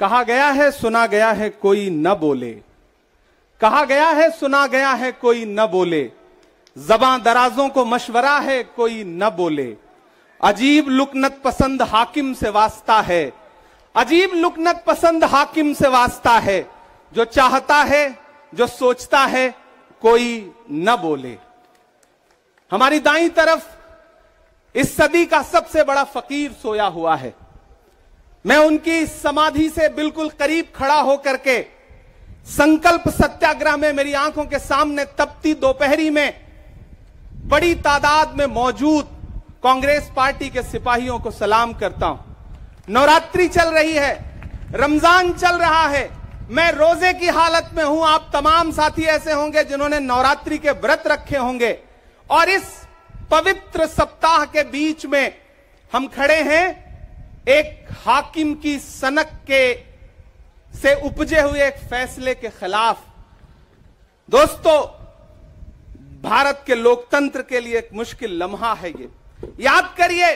कहा गया है सुना गया है कोई न बोले कहा गया है सुना गया है कोई न बोले जबां दराजों को मशवरा है कोई न बोले अजीब लुकनत पसंद हाकिम से वास्ता है अजीब लुकनत पसंद हाकिम से वास्ता है जो चाहता है जो सोचता है कोई न बोले हमारी दाई तरफ इस सदी का सबसे बड़ा फकीर सोया हुआ है मैं उनकी समाधि से बिल्कुल करीब खड़ा होकर के संकल्प सत्याग्रह में मेरी आंखों के सामने तपती दोपहरी में बड़ी तादाद में मौजूद कांग्रेस पार्टी के सिपाहियों को सलाम करता हूं नवरात्रि चल रही है रमजान चल रहा है मैं रोजे की हालत में हूं आप तमाम साथी ऐसे होंगे जिन्होंने नवरात्रि के व्रत रखे होंगे और इस पवित्र सप्ताह के बीच में हम खड़े हैं एक हाकिम की सनक के से उपजे हुए एक फैसले के खिलाफ दोस्तों भारत के लोकतंत्र के लिए एक मुश्किल लम्हा है ये याद करिए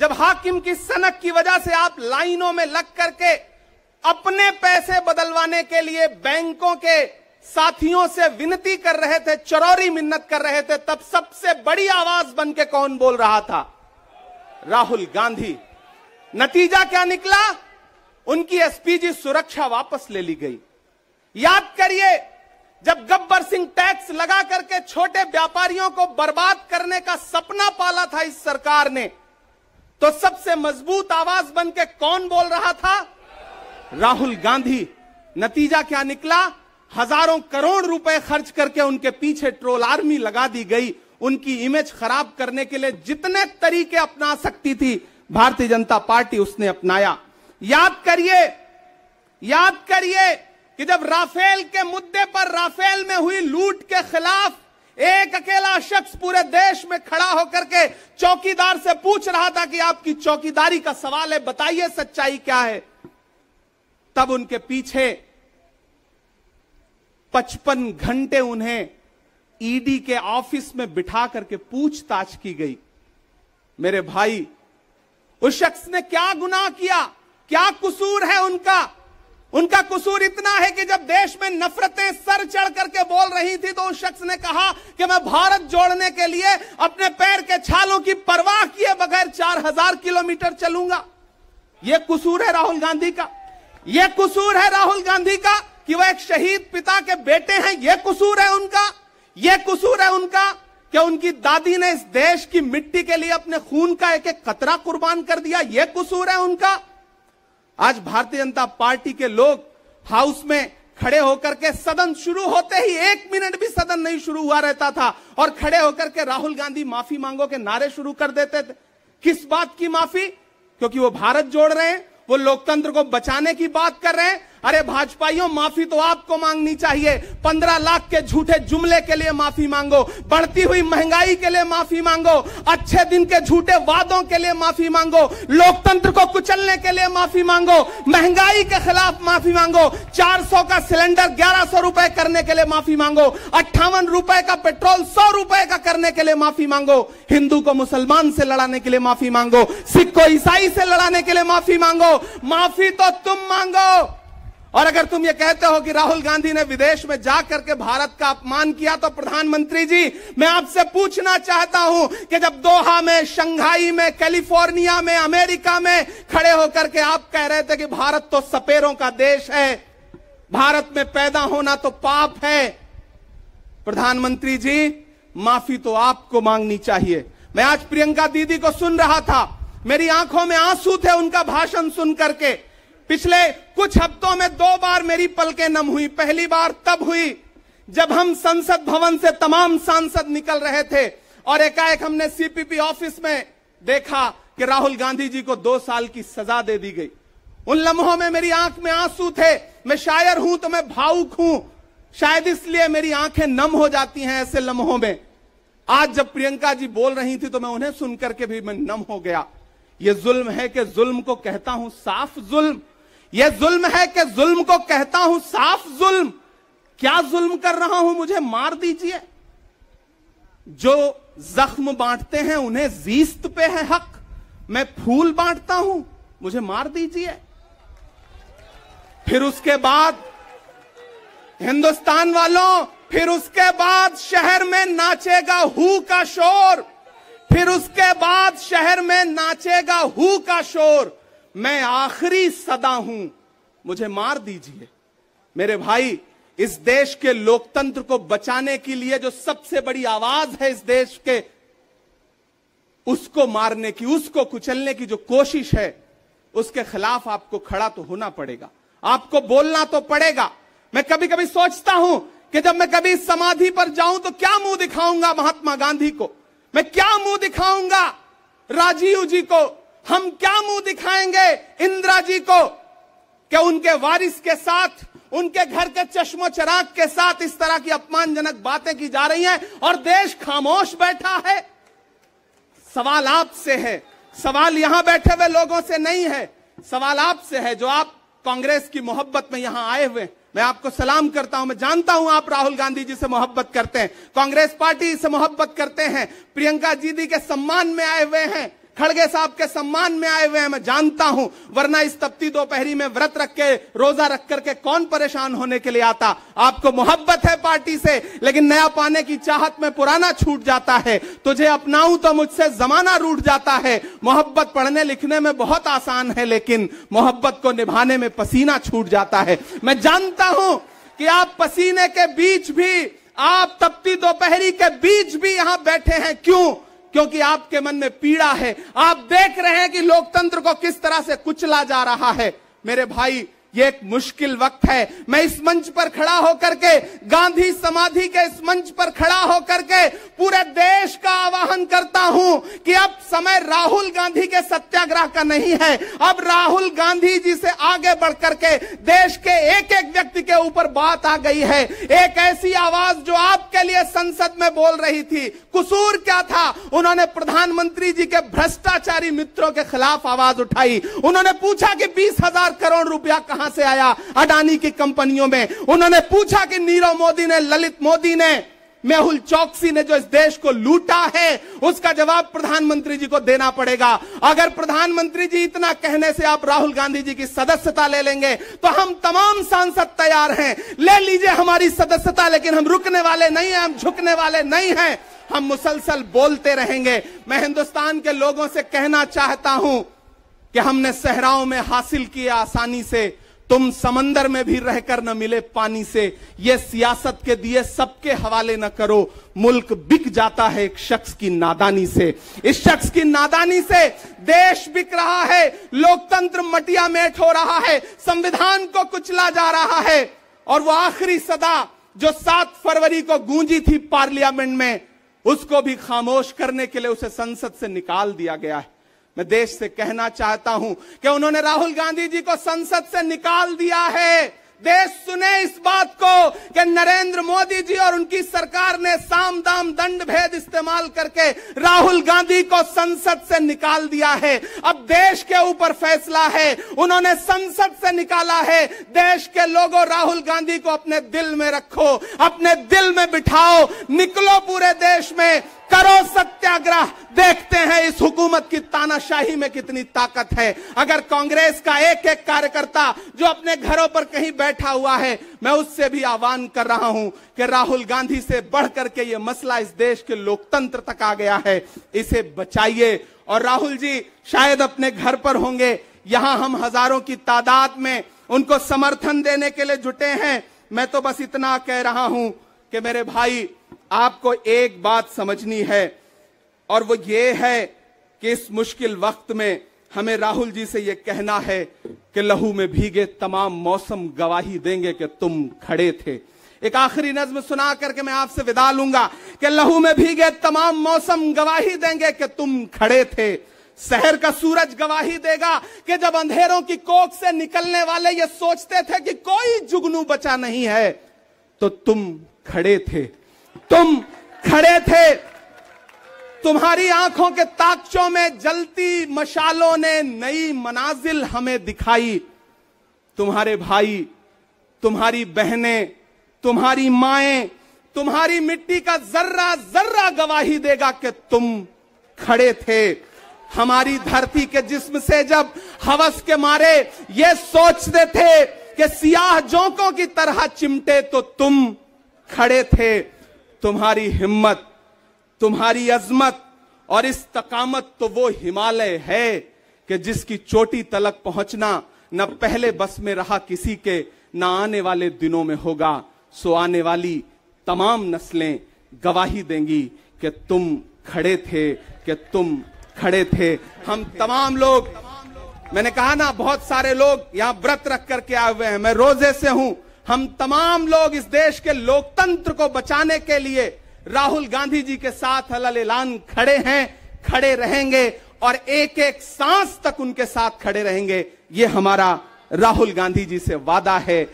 जब हाकिम की सनक की वजह से आप लाइनों में लग करके अपने पैसे बदलवाने के लिए बैंकों के साथियों से विनती कर रहे थे चरौरी मिन्नत कर रहे थे तब सबसे बड़ी आवाज बन के कौन बोल रहा था राहुल गांधी नतीजा क्या निकला उनकी एसपीजी सुरक्षा वापस ले ली गई याद करिए जब गब्बर सिंह टैक्स लगा करके छोटे व्यापारियों को बर्बाद करने का सपना पाला था इस सरकार ने तो सबसे मजबूत आवाज बन के कौन बोल रहा था राहुल गांधी नतीजा क्या निकला हजारों करोड़ रुपए खर्च करके उनके पीछे ट्रोल आर्मी लगा दी गई उनकी इमेज खराब करने के लिए जितने तरीके अपना सकती थी भारतीय जनता पार्टी उसने अपनाया याद करिए याद करिए कि जब राफेल के मुद्दे पर राफेल में हुई लूट के खिलाफ एक अकेला शख्स पूरे देश में खड़ा होकर के चौकीदार से पूछ रहा था कि आपकी चौकीदारी का सवाल है बताइए सच्चाई क्या है तब उनके पीछे पचपन घंटे उन्हें ईडी के ऑफिस में बिठा करके पूछताछ की गई मेरे भाई उस शख्स ने क्या गुनाह किया क्या कसूर है उनका उनका कसूर इतना है कि जब देश में नफरतें सर चढ़ करके बोल रही थी तो उस शख्स ने कहा कि मैं भारत जोड़ने के लिए अपने पैर के छालों की परवाह किए बगैर चार हजार किलोमीटर चलूंगा यह कसूर है राहुल गांधी का यह कसूर है राहुल गांधी का कि वह एक शहीद पिता के बेटे हैं यह कसूर है उनका यह कसूर है उनका क्या उनकी दादी ने इस देश की मिट्टी के लिए अपने खून का एक एक कतरा कुर्बान कर दिया यह कसूर है उनका आज भारतीय जनता पार्टी के लोग हाउस में खड़े होकर के सदन शुरू होते ही एक मिनट भी सदन नहीं शुरू हुआ रहता था और खड़े होकर के राहुल गांधी माफी मांगो के नारे शुरू कर देते थे किस बात की माफी क्योंकि वो भारत जोड़ रहे हैं वो लोकतंत्र को बचाने की बात कर रहे हैं अरे भाजपाइयों माफी तो आपको मांगनी चाहिए पंद्रह लाख के झूठे जुमले के लिए माफी मांगो बढ़ती हुई महंगाई के लिए माफी मांगो अच्छे दिन के झूठे वादों के लिए माफी मांगो लोकतंत्र को कुचलने के लिए माफी मांगो महंगाई के खिलाफ माफी मांगो 400 का सिलेंडर ग्यारह सौ रुपए करने के लिए माफी मांगो अट्ठावन रुपए का पेट्रोल सौ रुपए का करने के लिए माफी मांगो हिंदू को मुसलमान से लड़ाने के लिए माफी मांगो सिख को ईसाई से लड़ाने के लिए माफी मांगो माफी तो तुम मांगो और अगर तुम ये कहते हो कि राहुल गांधी ने विदेश में जा करके भारत का अपमान किया तो प्रधानमंत्री जी मैं आपसे पूछना चाहता हूं कि जब दोहा में शंघाई में कैलिफोर्निया में अमेरिका में खड़े होकर के आप कह रहे थे कि भारत तो सपेरों का देश है भारत में पैदा होना तो पाप है प्रधानमंत्री जी माफी तो आपको मांगनी चाहिए मैं आज प्रियंका दीदी को सुन रहा था मेरी आंखों में आंसू थे उनका भाषण सुन करके पिछले कुछ हफ्तों में दो बार मेरी पलकें नम हुई पहली बार तब हुई जब हम संसद भवन से तमाम सांसद निकल रहे थे और एकाएक हमने सीपीपी ऑफिस में देखा कि राहुल गांधी जी को दो साल की सजा दे दी गई उन लम्हों में मेरी आंख में आंसू थे मैं शायर हूं तो मैं भावुक हूं शायद इसलिए मेरी आंखें नम हो जाती हैं ऐसे लम्हों में आज जब प्रियंका जी बोल रही थी तो मैं उन्हें सुनकर के भी मैं नम हो गया ये जुल्म है कि जुल्म को कहता हूं साफ जुल्म यह जुल्म है कि जुल्म को कहता हूं साफ जुल्म क्या जुल्म कर रहा हूं मुझे मार दीजिए जो जख्म बांटते हैं उन्हें जीस्त पे है हक मैं फूल बांटता हूं मुझे मार दीजिए फिर उसके बाद हिंदुस्तान वालों फिर उसके बाद शहर में नाचेगा हु का शोर फिर उसके बाद शहर में नाचेगा हु का शोर मैं आखिरी सदा हूं मुझे मार दीजिए मेरे भाई इस देश के लोकतंत्र को बचाने के लिए जो सबसे बड़ी आवाज है इस देश के उसको मारने की उसको कुचलने की जो कोशिश है उसके खिलाफ आपको खड़ा तो होना पड़ेगा आपको बोलना तो पड़ेगा मैं कभी कभी सोचता हूं कि जब मैं कभी समाधि पर जाऊं तो क्या मुंह दिखाऊंगा महात्मा गांधी को मैं क्या मुंह दिखाऊंगा राजीव जी को हम क्या मुंह दिखाएंगे इंदिरा जी को कि उनके वारिस के साथ उनके घर के चश्मो चराग के साथ इस तरह की अपमानजनक बातें की जा रही हैं और देश खामोश बैठा है सवाल आपसे है सवाल यहां बैठे हुए लोगों से नहीं है सवाल आपसे है जो आप कांग्रेस की मोहब्बत में यहां आए हुए मैं आपको सलाम करता हूं मैं जानता हूं आप राहुल गांधी जी से मोहब्बत करते हैं कांग्रेस पार्टी से मोहब्बत करते हैं प्रियंका जी दी के सम्मान में आए हुए हैं खड़गे साहब के सम्मान में आए हुए हैं मैं जानता हूं वरना इस तपती दोपहरी में व्रत रख के रोजा रख करके कौन परेशान होने के लिए आता आपको मोहब्बत है पार्टी से लेकिन नया पाने की चाहत में पुराना छूट जाता है तुझे अपनाऊं तो मुझसे जमाना रूट जाता है मोहब्बत पढ़ने लिखने में बहुत आसान है लेकिन मोहब्बत को निभाने में पसीना छूट जाता है मैं जानता हूं कि आप पसीने के बीच भी आप तपती दोपहरी के बीच भी यहां बैठे हैं क्यों क्योंकि आपके मन में पीड़ा है आप देख रहे हैं कि लोकतंत्र को किस तरह से कुचला जा रहा है मेरे भाई ये एक मुश्किल वक्त है मैं इस मंच पर खड़ा होकर के गांधी समाधि के इस मंच पर खड़ा होकर के पूरे देश का आवाहन करता हूं कि अब समय राहुल गांधी के सत्याग्रह का नहीं है अब राहुल गांधी जी से आगे बढ़ करके देश के एक एक व्यक्ति के ऊपर बात आ गई है एक ऐसी आवाज जो आपके लिए संसद में बोल रही थी कसूर क्या था उन्होंने प्रधानमंत्री जी के भ्रष्टाचारी मित्रों के खिलाफ आवाज उठाई उन्होंने पूछा कि बीस हजार करोड़ रुपया कहा कहां से आया अडानी की कंपनियों में उन्होंने पूछा कि नीरव मोदी ने ललित मोदी ने मेहुल चौकसी ने जो इस देश को लूटा है उसका जवाब प्रधानमंत्री जी को देना पड़ेगा अगर प्रधानमंत्री जी इतना कहने से आप राहुल गांधी जी की सदस्यता ले लेंगे तो हम तमाम सांसद तैयार हैं ले लीजिए हमारी सदस्यता लेकिन हम रुकने वाले नहीं हैं हम झुकने वाले नहीं हैं हम मुसलसल बोलते रहेंगे मैं हिंदुस्तान के लोगों से कहना चाहता हूं कि हमने सहराओं में हासिल किया आसानी से तुम समंदर में भी रहकर न मिले पानी से ये सियासत के दिए सबके हवाले न करो मुल्क बिक जाता है एक शख्स की नादानी से इस शख्स की नादानी से देश बिक रहा है लोकतंत्र मटिया मेट हो रहा है संविधान को कुचला जा रहा है और वो आखिरी सदा जो सात फरवरी को गूंजी थी पार्लियामेंट में उसको भी खामोश करने के लिए उसे संसद से निकाल दिया गया है मैं देश से कहना चाहता हूं कि उन्होंने राहुल गांधी जी को संसद से निकाल दिया है देश सुने इस बात को कि नरेंद्र मोदी जी और उनकी सरकार ने साम दाम दंड भेद इस्तेमाल करके राहुल गांधी को संसद से निकाल दिया है अब देश के ऊपर फैसला है उन्होंने संसद से निकाला है देश के लोगों राहुल गांधी को अपने दिल में रखो अपने दिल में बिठाओ निकलो पूरे देश में करो सत्याग्रह देखते हैं इस हुकूमत की तानाशाही में कितनी ताकत है अगर कांग्रेस का एक एक कार्यकर्ता जो अपने घरों पर कहीं बैठा हुआ है मैं उससे भी आह्वान कर रहा हूं कि राहुल गांधी से बढ़ करके ये मसला इस देश के लोकतंत्र तक आ गया है इसे बचाइए और राहुल जी शायद अपने घर पर होंगे यहां हम हजारों की तादाद में उनको समर्थन देने के लिए जुटे हैं मैं तो बस इतना कह रहा हूं कि मेरे भाई आपको एक बात समझनी है और वो ये है कि इस मुश्किल वक्त में हमें राहुल जी से ये कहना है कि लहू में भीगे तमाम मौसम गवाही देंगे कि तुम खड़े थे एक आखिरी नज्म सुना करके मैं आपसे विदा लूंगा कि लहू में भीगे तमाम मौसम गवाही देंगे कि तुम खड़े थे शहर का सूरज गवाही देगा कि जब अंधेरों की कोख से निकलने वाले ये सोचते थे कि कोई जुगनू बचा नहीं है तो तुम खड़े थे तुम खड़े थे तुम्हारी आंखों के ताकचों में जलती मशालों ने नई मनाजिल हमें दिखाई तुम्हारे भाई तुम्हारी बहनें तुम्हारी माएं तुम्हारी मिट्टी का जर्रा जर्रा गवाही देगा कि तुम खड़े थे हमारी धरती के जिस्म से जब हवस के मारे ये सोचते थे कि सियाह जोंकों की तरह चिमटे तो तुम खड़े थे तुम्हारी हिम्मत तुम्हारी अजमत और इस तकामत तो वो हिमालय है कि जिसकी चोटी तलक पहुंचना न पहले बस में रहा किसी के न आने वाले दिनों में होगा सो आने वाली तमाम नस्लें गवाही देंगी कि तुम खड़े थे कि तुम खड़े थे हम तमाम लोग मैंने कहा ना बहुत सारे लोग यहां व्रत रख करके आए हुए हैं मैं रोजे से हूं हम तमाम लोग इस देश के लोकतंत्र को बचाने के लिए राहुल गांधी जी के साथ हलल ऐलान खड़े हैं खड़े रहेंगे और एक एक सांस तक उनके साथ खड़े रहेंगे ये हमारा राहुल गांधी जी से वादा है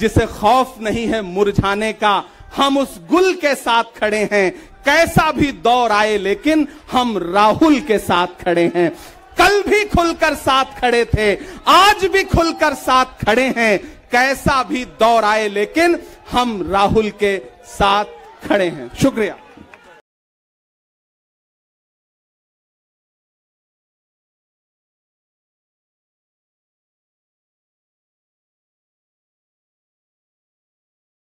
जिसे खौफ नहीं है मुरझाने का हम उस गुल के साथ खड़े हैं कैसा भी दौर आए लेकिन हम राहुल के साथ खड़े हैं कल भी खुलकर साथ खड़े थे आज भी खुलकर साथ खड़े हैं कैसा भी दौर आए लेकिन हम राहुल के साथ खड़े हैं शुक्रिया